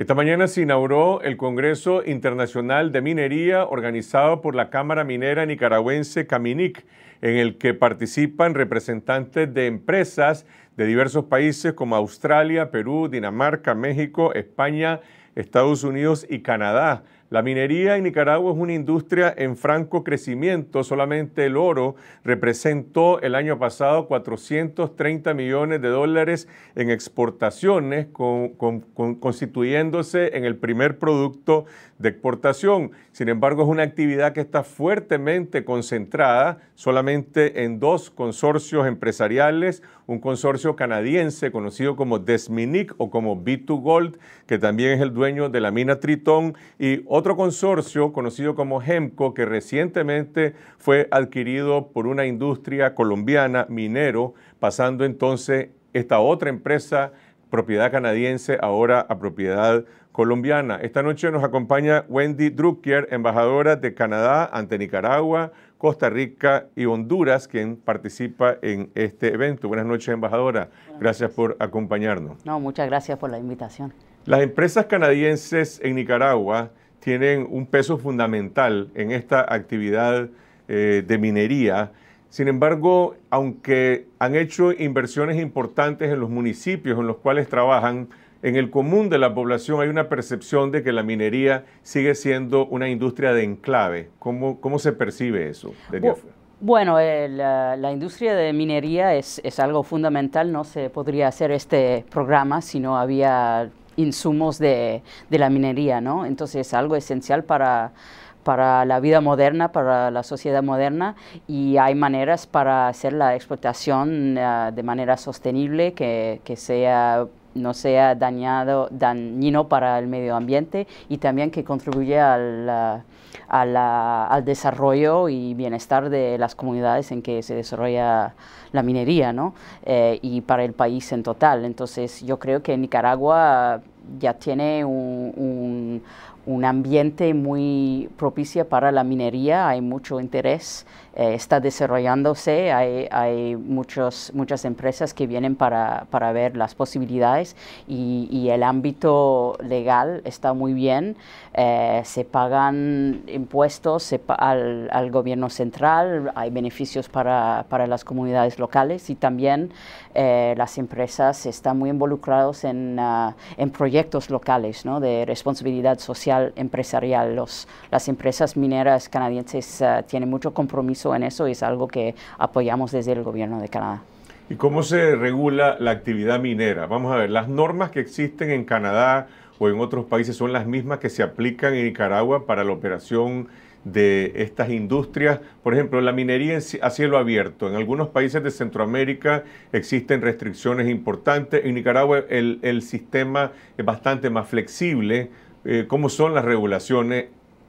Esta mañana se inauguró el Congreso Internacional de Minería organizado por la Cámara Minera Nicaragüense Caminic, en el que participan representantes de empresas de diversos países como Australia, Perú, Dinamarca, México, España, Estados Unidos y Canadá la minería en Nicaragua es una industria en franco crecimiento. Solamente el oro representó el año pasado 430 millones de dólares en exportaciones, constituyéndose en el primer producto de exportación. Sin embargo, es una actividad que está fuertemente concentrada solamente en dos consorcios empresariales, un consorcio canadiense conocido como Desminic o como B2Gold, que también es el dueño de la mina Tritón, y otro otro consorcio conocido como GEMCO, que recientemente fue adquirido por una industria colombiana, minero, pasando entonces esta otra empresa, propiedad canadiense, ahora a propiedad colombiana. Esta noche nos acompaña Wendy Drucker, embajadora de Canadá ante Nicaragua, Costa Rica y Honduras, quien participa en este evento. Buenas noches, embajadora. Gracias por acompañarnos. No, muchas gracias por la invitación. Las empresas canadienses en Nicaragua tienen un peso fundamental en esta actividad eh, de minería. Sin embargo, aunque han hecho inversiones importantes en los municipios en los cuales trabajan, en el común de la población hay una percepción de que la minería sigue siendo una industria de enclave. ¿Cómo, cómo se percibe eso? bueno, eh, la, la, industria de minería es, es, algo fundamental. No se podría hacer este programa si no había insumos de, la minería, ¿no? Entonces es algo esencial para, para la vida moderna, para la sociedad moderna y hay maneras para hacer la explotación ah, de manera sostenible que, que sea no sea dañado, dañino para el medio ambiente y también que contribuya al, desarrollo y bienestar de las comunidades en que se desarrolla la minería ¿no? Eh, y para el país en total. Entonces yo creo que Nicaragua ya tiene un un ambiente muy propicio para la minería, hay mucho interés, eh, está desarrollándose, hay, hay muchas empresas que vienen para, ver las posibilidades y, el ámbito legal está muy bien, eh, se pagan impuestos al, gobierno central, hay beneficios para, las comunidades locales y también eh, las empresas están muy involucradas en, ah, en proyectos locales ¿no? de responsabilidad social empresarial. Los, las empresas mineras canadienses eh, tienen mucho compromiso en eso y es algo que apoyamos desde el gobierno de Canadá. ¿Y cómo se regula la actividad minera? Vamos a ver, las normas que existen en Canadá o en otros países son las mismas que se aplican en Nicaragua para la operación de estas industrias. Por ejemplo, la minería a cielo abierto. En algunos países de Centroamérica existen restricciones importantes. En Nicaragua el, el sistema es bastante más flexible eh, cómo son las regulaciones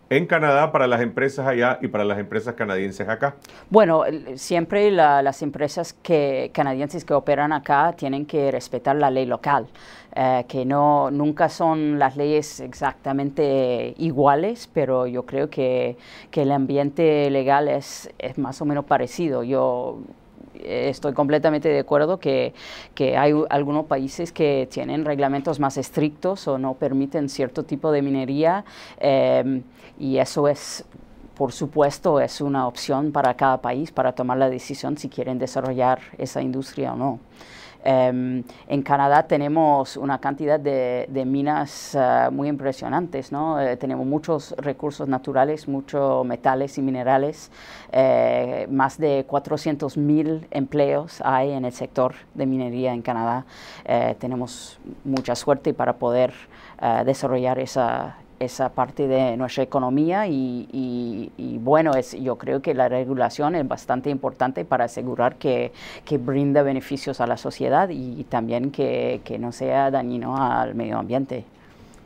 en Canadá para las empresas allá y para las empresas canadienses acá? Bueno, siempre las empresas que, canadienses que operan acá tienen que respetar la ley local, eh, que no, nunca son las leyes exactamente iguales, pero yo creo que, que el ambiente legal es, es, más o menos parecido. Yo estoy completamente de acuerdo que, hay algunos países que tienen reglamentos más estrictos o no permiten cierto tipo de minería eh, y eso es por supuesto, es una opción para cada país para tomar la decisión si quieren desarrollar esa industria o no. Em, en Canadá tenemos una cantidad de, minas eh, muy impresionantes, eh, tenemos muchos recursos naturales, muchos metales y minerales, eh, más de 400.000 empleos hay en el sector de minería en Canadá. tenemos mucha suerte para poder desarrollar esa, esa parte de nuestra economía y, bueno, es, yo creo que la regulación es bastante importante para asegurar que, que brinda beneficios a la sociedad y, también que, no sea dañino al medio ambiente.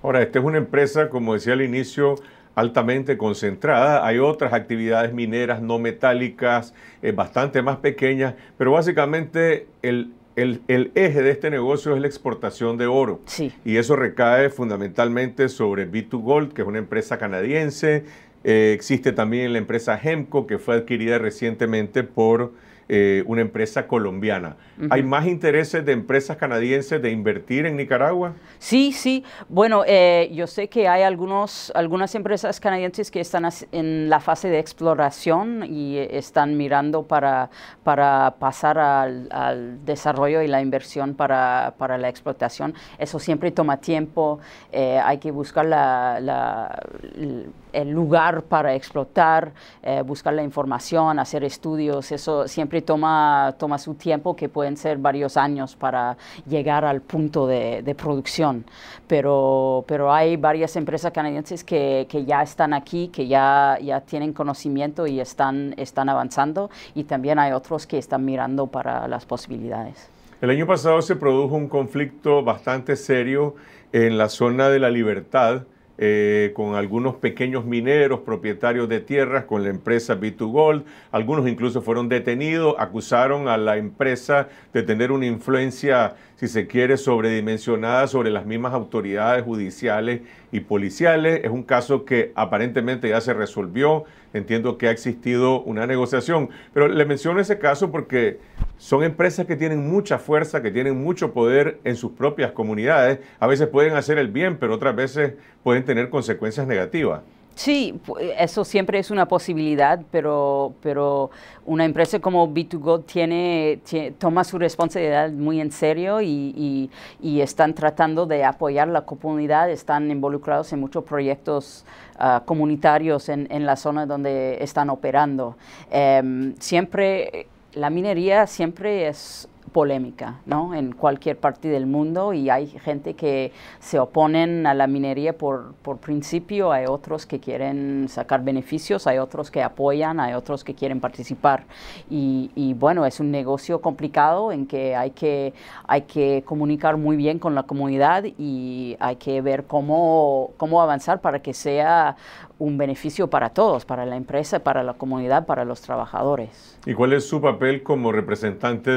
Ahora, esta es una empresa, como decía al inicio, altamente concentrada. Hay otras actividades mineras no metálicas, eh, bastante más pequeñas, pero básicamente el el, eje de este negocio es la exportación de oro. Y eso recae fundamentalmente sobre B2 Gold, que es una empresa canadiense. Eh, existe también la empresa Hemco, que fue adquirida recientemente por eh, una empresa colombiana. ¿Hay más intereses de empresas canadienses de invertir en Nicaragua? Sí, sí. Bueno, eh, yo sé que hay algunos, algunas empresas canadienses que están en la fase de exploración y eh, están mirando para, para pasar al, desarrollo y la inversión para, para, la explotación. Eso siempre toma tiempo. hay que buscar la el lugar para explotar, eh, buscar la información, hacer estudios, eso siempre toma, toma su tiempo, que pueden ser varios años para llegar al punto de, producción. Pero, pero hay varias empresas canadienses que, ya están aquí, que ya, ya tienen conocimiento y están, están avanzando, y también hay otros que están mirando para las posibilidades. El año pasado se produjo un conflicto bastante serio en la zona de la libertad eh, con algunos pequeños mineros propietarios de tierras, con la empresa B2Gold. Algunos incluso fueron detenidos, acusaron a la empresa de tener una influencia, si se quiere, sobredimensionada sobre las mismas autoridades judiciales y policiales. Es un caso que aparentemente ya se resolvió entiendo que ha existido una negociación. Pero le menciono ese caso porque son empresas que tienen mucha fuerza, que tienen mucho poder en sus propias comunidades. A veces pueden hacer el bien, pero otras veces pueden tener consecuencias negativas. Sí, eso siempre es una posibilidad, pero, pero una empresa como B2Go tiene, toma su responsabilidad muy en serio y, están tratando de apoyar la comunidad, están involucrados en muchos proyectos ah, comunitarios en, la zona donde están operando. Em, siempre, la minería siempre es polémica ¿no? en cualquier parte del mundo y hay gente que se oponen a la minería por, por principio, hay otros que quieren sacar beneficios, hay otros que apoyan, hay otros que quieren participar. Y, bueno, es un negocio complicado en que hay, que hay que comunicar muy bien con la comunidad y hay que ver cómo, cómo avanzar para que sea un beneficio para todos, para la empresa, para la comunidad, para los trabajadores. ¿Y cuál es su papel como representante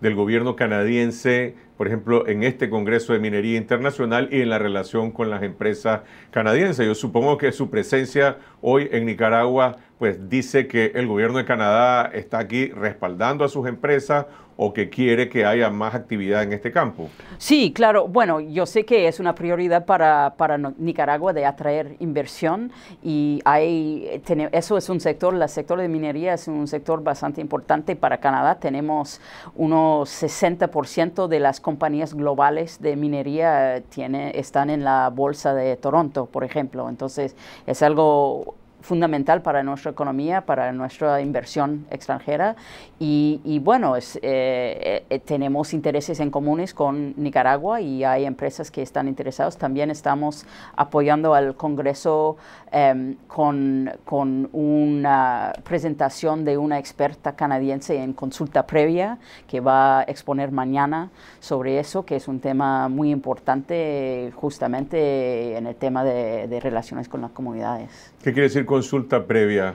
del gobierno canadiense, por ejemplo, en este Congreso de Minería Internacional y en la relación con las empresas canadienses? Yo supongo que su presencia hoy en Nicaragua pues dice que el gobierno de Canadá está aquí respaldando a sus empresas o que quiere que haya más actividad en este campo. Sí, claro. Bueno, yo sé que es una prioridad para, Nicaragua de atraer inversión y hay, eso es un sector, el sector de minería es un sector bastante importante para Canadá. Tenemos unos 60% de las compañías globales de minería eh, tiene, están en la bolsa de Toronto, por ejemplo. Entonces es algo fundamental para nuestra economía, para nuestra inversión extranjera. Y, bueno, es, eh, eh, tenemos intereses en comunes con Nicaragua y hay empresas que están interesadas. También estamos apoyando al Congreso em, con, una presentación de una experta canadiense en consulta previa que va a exponer mañana sobre eso, que es un tema muy importante justamente en el tema de, relaciones con las comunidades. ¿Qué quiere decir? consulta previa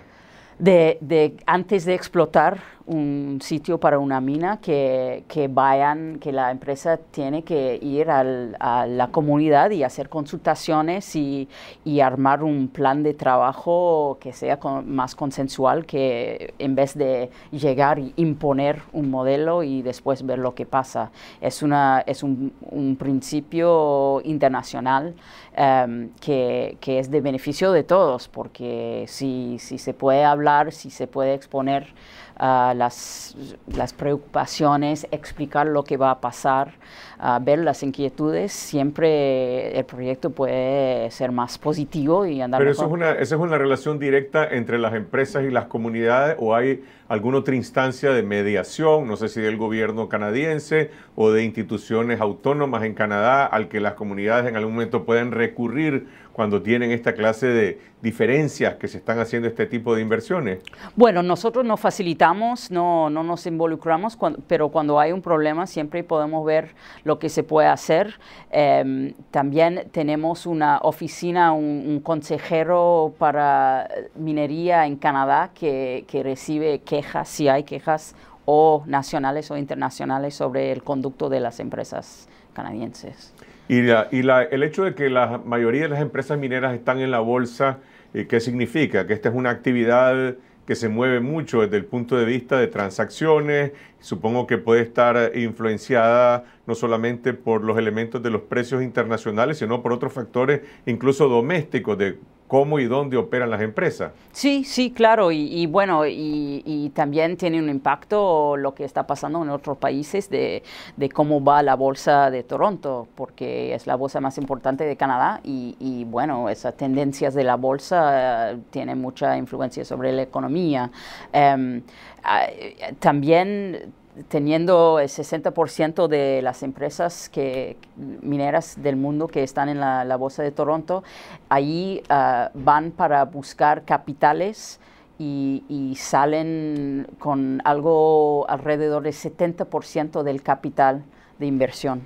de, de, antes de explotar un sitio para una mina, que, que vayan, que la empresa tiene que ir al, a la comunidad y hacer consultaciones y, y, armar un plan de trabajo que sea más consensual que en vez de llegar y imponer un modelo y después ver lo que pasa. Es, una, es un, un principio internacional em, que, que, es de beneficio de todos, porque si, si se puede hablar si se puede exponer las, preocupaciones, explicar lo que va a pasar, ver las inquietudes, siempre el proyecto puede ser más positivo y andar Pero mejor. Eso es una, esa es una relación directa entre las empresas y las comunidades o hay alguna otra instancia de mediación, no sé si del gobierno canadiense o de instituciones autónomas en Canadá al que las comunidades en algún momento pueden recurrir cuando tienen esta clase de diferencias que se están haciendo este tipo de inversiones? Bueno, nosotros nos facilitamos, no, nos involucramos, pero cuando hay un problema siempre podemos ver lo que se puede hacer. Em, también tenemos una oficina, un, consejero para minería en Canadá que, que recibe quejas, si hay quejas o nacionales o internacionales sobre el conducto de las empresas canadienses. Y, la, el hecho de que la mayoría de las empresas mineras están en la bolsa, eh, ¿qué significa? Que esta es una actividad que se mueve mucho desde el punto de vista de transacciones. Supongo que puede estar influenciada no solamente por los elementos de los precios internacionales, sino por otros factores incluso domésticos de cómo y dónde operan las empresas. Sí, sí, claro, y, bueno, y, también tiene un impacto lo que está pasando en otros países de, cómo va la bolsa de Toronto, porque es la bolsa más importante de Canadá y, bueno, esas tendencias de la bolsa eh, tienen mucha influencia sobre la economía. Em, ah, eh, también teniendo el 60% de las empresas mineras del mundo que están en la, Bolsa de Toronto, ahí ah, van para buscar capitales y, salen con algo alrededor del 70% del capital de inversión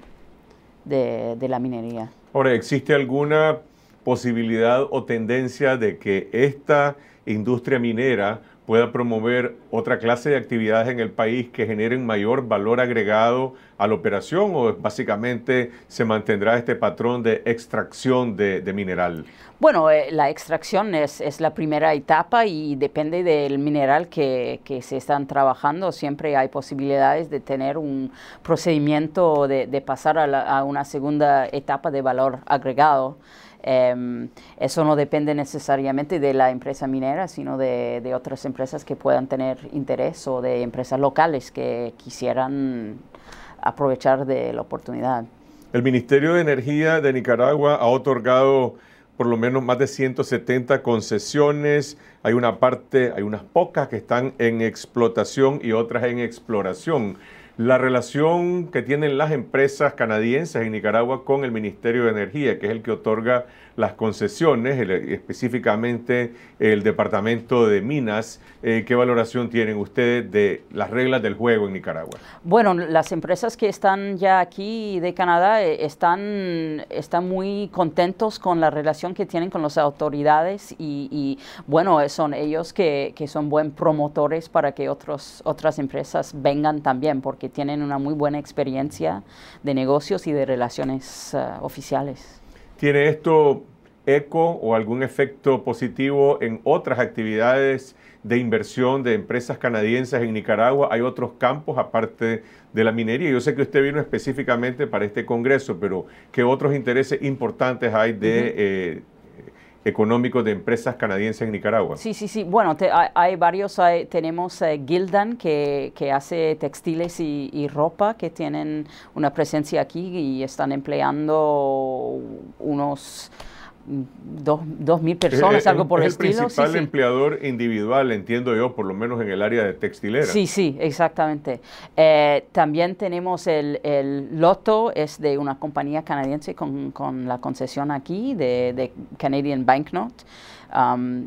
de, de la minería. Ahora, ¿existe alguna posibilidad o tendencia de que esta industria minera pueda promover otra clase de actividades en el país que generen mayor valor agregado a la operación o básicamente se mantendrá este patrón de extracción de, mineral? Bueno, eh, la extracción es, la primera etapa y depende del mineral que, se están trabajando. Siempre hay posibilidades de tener un procedimiento de, pasar a, a una segunda etapa de valor agregado. Em, eso no depende necesariamente de la empresa minera, sino de, de, otras empresas que puedan tener interés o de empresas locales que quisieran aprovechar de la oportunidad. El Ministerio de Energía de Nicaragua ha otorgado por lo menos más de 170 concesiones. Hay una parte, hay unas pocas que están en explotación y otras en exploración la relación que tienen las empresas canadienses en Nicaragua con el Ministerio de Energía, que es el que otorga las concesiones, específicamente el Departamento de Minas. Eh, ¿Qué valoración tienen ustedes de las reglas del juego en Nicaragua? Bueno, las empresas que están ya aquí de Canadá eh, están, están muy contentos con la relación que tienen con las autoridades y, bueno, eh, son ellos que, que son buen promotores para que otros, otras empresas vengan también, porque tienen una muy buena experiencia de negocios y de relaciones ah, oficiales. ¿Tiene esto eco o algún efecto positivo en otras actividades de inversión de empresas canadienses en Nicaragua? ¿Hay otros campos aparte de la minería? Yo sé que usted vino específicamente para este Congreso, pero ¿qué otros intereses importantes hay de económicos de empresas canadienses en Nicaragua. Sí, sí, sí. Bueno, hay, varios. tenemos eh, Gildan, que, que, hace textiles y, ropa, que tienen una presencia aquí y están empleando unos dos, mil personas, algo por el, estilo. empleador individual, entiendo yo, por lo menos en el área de textilera. Sí, sí, exactamente. Eh, también tenemos el, el, Loto, es de una compañía canadiense con, la concesión aquí, de, de Canadian Banknote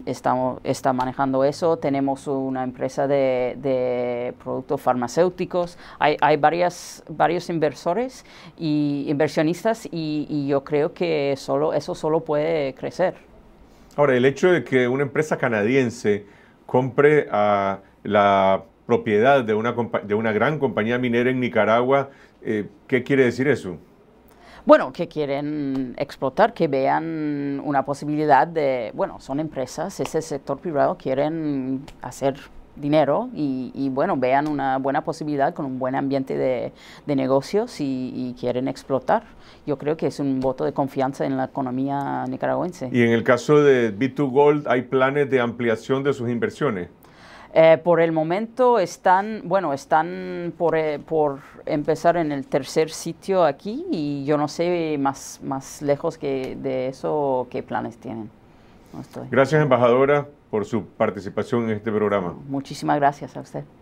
estamos, está manejando eso. Tenemos una empresa de, productos farmacéuticos. Hay, varias, varios inversores y inversionistas y, yo creo que solo, eso solo puede crecer. Ahora, el hecho de que una empresa canadiense compre a la propiedad de una, de una gran compañía minera en Nicaragua, eh, ¿qué quiere decir eso? bueno, que quieren explotar, que vean una posibilidad de, bueno, son empresas, ese sector privado quieren hacer dinero y, y, bueno, vean una buena posibilidad con un buen ambiente de, negocios y, y, quieren explotar. Yo creo que es un voto de confianza en la economía nicaragüense. Y en el caso de B2Gold, ¿hay planes de ampliación de sus inversiones? Eh, por el momento están, bueno, están por, eh, por, empezar en el tercer sitio aquí y yo no sé más, más lejos que de eso qué planes tienen. Gracias, embajadora, por su participación en este programa. Muchísimas gracias a usted.